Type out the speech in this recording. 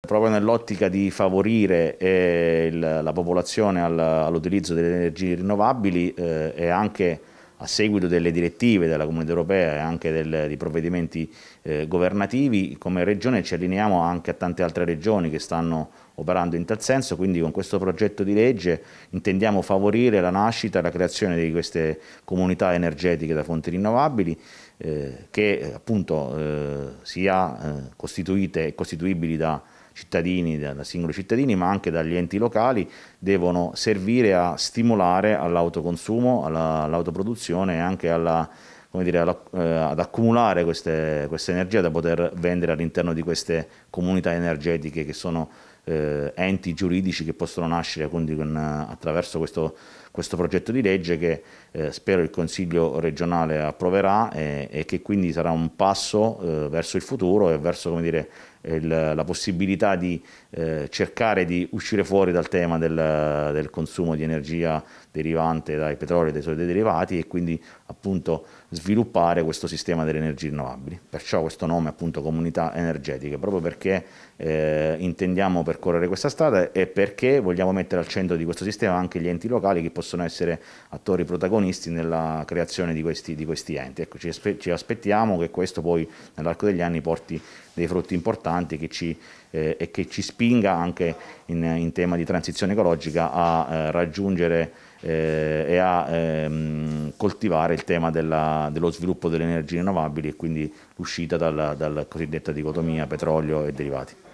Proprio nell'ottica di favorire eh, il, la popolazione al, all'utilizzo delle energie rinnovabili eh, e anche a seguito delle direttive della Comunità Europea e anche del, di provvedimenti eh, governativi, come Regione ci allineiamo anche a tante altre regioni che stanno operando in tal senso, quindi con questo progetto di legge intendiamo favorire la nascita e la creazione di queste comunità energetiche da fonti rinnovabili eh, che appunto eh, sia eh, costituite e costituibili da cittadini, da singoli cittadini, ma anche dagli enti locali, devono servire a stimolare all'autoconsumo, all'autoproduzione e anche alla, dire, alla, eh, ad accumulare queste, questa energia da poter vendere all'interno di queste comunità energetiche che sono eh, enti giuridici che possono nascere quindi con, eh, attraverso questo, questo, progetto di legge che eh, spero il Consiglio regionale approverà e, e, che quindi sarà un passo eh, verso il futuro e verso come dire, il, la possibilità di eh, cercare di uscire fuori dal tema del, del, consumo di energia derivante dai petroli e dai suoi derivati e quindi appunto sviluppare questo sistema delle energie rinnovabili. Perciò questo nome è appunto comunità energetiche, proprio perché eh, intendiamo percorrere questa strada e perché vogliamo mettere al centro di questo sistema anche gli enti locali che possono essere attori protagonisti nella creazione di questi, di questi enti. Ecco, ci, aspe ci aspettiamo che questo poi nell'arco degli anni porti dei frutti importanti che ci, eh, e che ci spinga anche in, in, tema di transizione ecologica a eh, raggiungere eh, e a ehm, coltivare il tema della, dello sviluppo delle energie rinnovabili e quindi l'uscita dalla, dalla cosiddetta dicotomia petrolio e derivati.